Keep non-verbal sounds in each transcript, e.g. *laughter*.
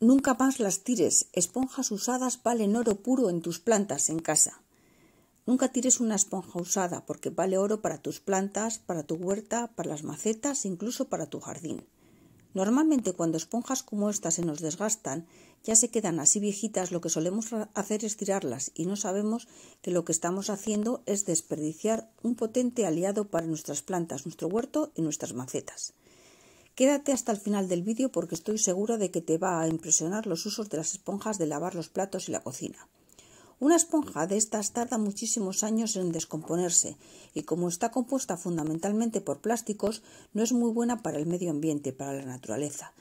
Nunca más las tires. Esponjas usadas valen oro puro en tus plantas en casa. Nunca tires una esponja usada porque vale oro para tus plantas, para tu huerta, para las macetas, incluso para tu jardín. Normalmente cuando esponjas como estas se nos desgastan, ya se quedan así viejitas, lo que solemos hacer es tirarlas y no sabemos que lo que estamos haciendo es desperdiciar un potente aliado para nuestras plantas, nuestro huerto y nuestras macetas. Quédate hasta el final del vídeo porque estoy segura de que te va a impresionar los usos de las esponjas de lavar los platos y la cocina. Una esponja de estas tarda muchísimos años en descomponerse y como está compuesta fundamentalmente por plásticos, no es muy buena para el medio ambiente, para la naturaleza.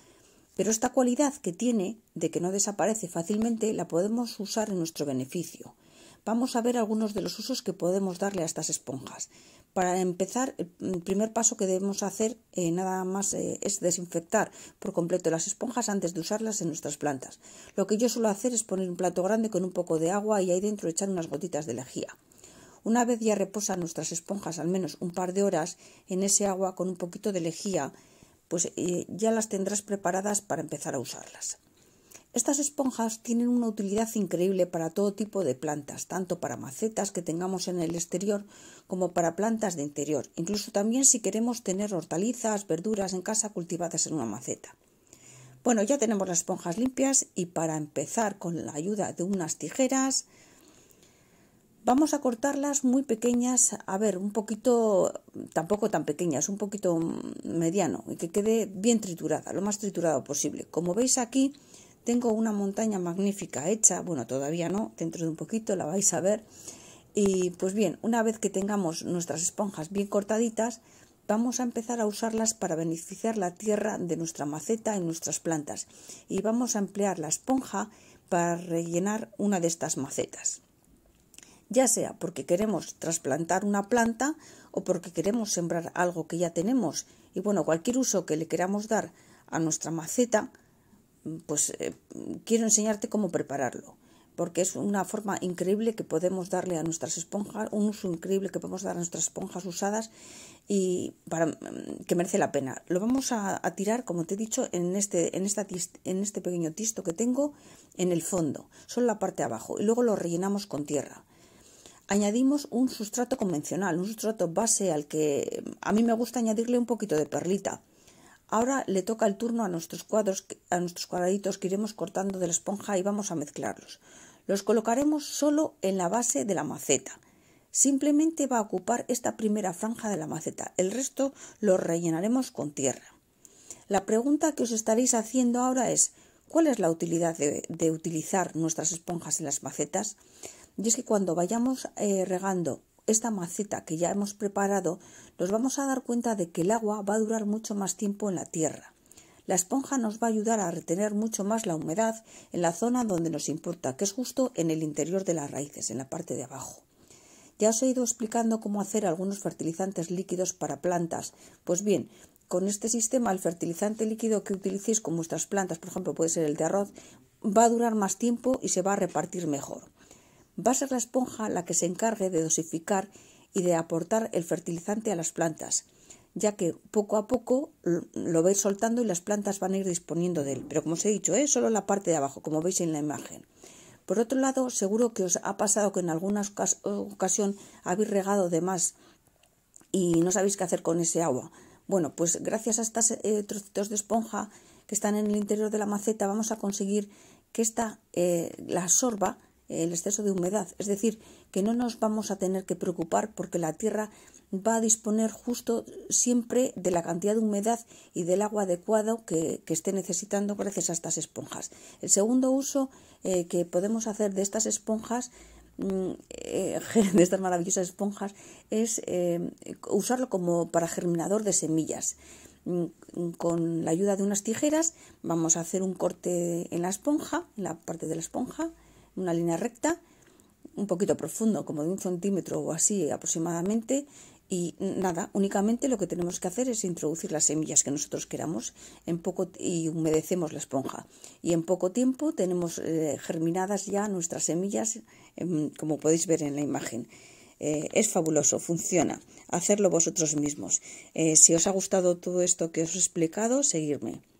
Pero esta cualidad que tiene de que no desaparece fácilmente la podemos usar en nuestro beneficio. Vamos a ver algunos de los usos que podemos darle a estas esponjas. Para empezar, el primer paso que debemos hacer eh, nada más eh, es desinfectar por completo las esponjas antes de usarlas en nuestras plantas. Lo que yo suelo hacer es poner un plato grande con un poco de agua y ahí dentro echar unas gotitas de lejía. Una vez ya reposan nuestras esponjas al menos un par de horas en ese agua con un poquito de lejía, pues eh, ya las tendrás preparadas para empezar a usarlas. Estas esponjas tienen una utilidad increíble para todo tipo de plantas, tanto para macetas que tengamos en el exterior como para plantas de interior, incluso también si queremos tener hortalizas, verduras en casa cultivadas en una maceta. Bueno, ya tenemos las esponjas limpias y para empezar con la ayuda de unas tijeras vamos a cortarlas muy pequeñas, a ver, un poquito, tampoco tan pequeñas, un poquito mediano y que quede bien triturada, lo más triturado posible. Como veis aquí, tengo una montaña magnífica hecha, bueno, todavía no, dentro de un poquito la vais a ver. Y pues bien, una vez que tengamos nuestras esponjas bien cortaditas, vamos a empezar a usarlas para beneficiar la tierra de nuestra maceta y nuestras plantas. Y vamos a emplear la esponja para rellenar una de estas macetas. Ya sea porque queremos trasplantar una planta o porque queremos sembrar algo que ya tenemos. Y bueno, cualquier uso que le queramos dar a nuestra maceta, pues eh, quiero enseñarte cómo prepararlo, porque es una forma increíble que podemos darle a nuestras esponjas, un uso increíble que podemos dar a nuestras esponjas usadas y para, que merece la pena. Lo vamos a, tirar, como te he dicho, en este, en, esta, en este pequeño tisto que tengo en el fondo, solo la parte de abajo, y luego lo rellenamos con tierra añadimos un sustrato convencional, un sustrato base al que eh, a mí me gusta añadirle un poquito de perlita. Ahora le toca el turno a nuestros cuadros, a nuestros cuadraditos que iremos cortando de la esponja y vamos a mezclarlos. Los colocaremos solo en la base de la maceta. Simplemente va a ocupar esta primera franja de la maceta. El resto lo rellenaremos con tierra. La pregunta que os estaréis haciendo ahora es ¿cuál es la utilidad de, utilizar nuestras esponjas en las macetas? Y es que cuando vayamos eh, regando esta maceta que ya hemos preparado, nos vamos a dar cuenta de que el agua va a durar mucho más tiempo en la tierra. La esponja nos va a ayudar a retener mucho más la humedad en la zona donde nos importa, que es justo en el interior de las raíces, en la parte de abajo. Ya os he ido explicando cómo hacer algunos fertilizantes líquidos para plantas. Pues bien, con este sistema el fertilizante líquido que utilicéis con vuestras plantas, por ejemplo puede ser el de arroz, va a durar más tiempo y se va a repartir mejor va a ser la esponja la que se encargue de dosificar y de aportar el fertilizante a las plantas, ya que poco a poco lo vais soltando y las plantas van a ir disponiendo de él. Pero como os he dicho, es solo la parte de abajo, como veis en la imagen. Por otro lado, seguro que os ha pasado que en alguna ocasión habéis regado de más y no sabéis qué hacer con ese agua. Bueno, pues gracias a estos eh, trocitos de esponja que están en el interior de la maceta, vamos a conseguir que esta eh, la absorba el exceso de humedad. Es decir, que no nos vamos a tener que preocupar porque la tierra va a disponer justo siempre de la cantidad de humedad y del agua adecuado que, esté necesitando gracias a estas esponjas. El segundo uso eh, que podemos hacer de estas esponjas mm, eh, *laughs* de estas maravillosas esponjas es eh, usarlo como para germinador de semillas. Mm, con la ayuda de unas tijeras vamos a hacer un corte en la esponja, en la parte de la esponja, una línea recta, un poquito profundo, como de un centímetro o así aproximadamente, y nada, únicamente lo que tenemos que hacer es introducir las semillas que nosotros queramos en poco y humedecemos la esponja. Y en poco tiempo tenemos eh, germinadas ya nuestras semillas, em, como podéis ver en la imagen. Eh, es fabuloso, funciona. Hacerlo vosotros mismos. Eh, si os ha gustado todo esto que os he explicado, seguirme.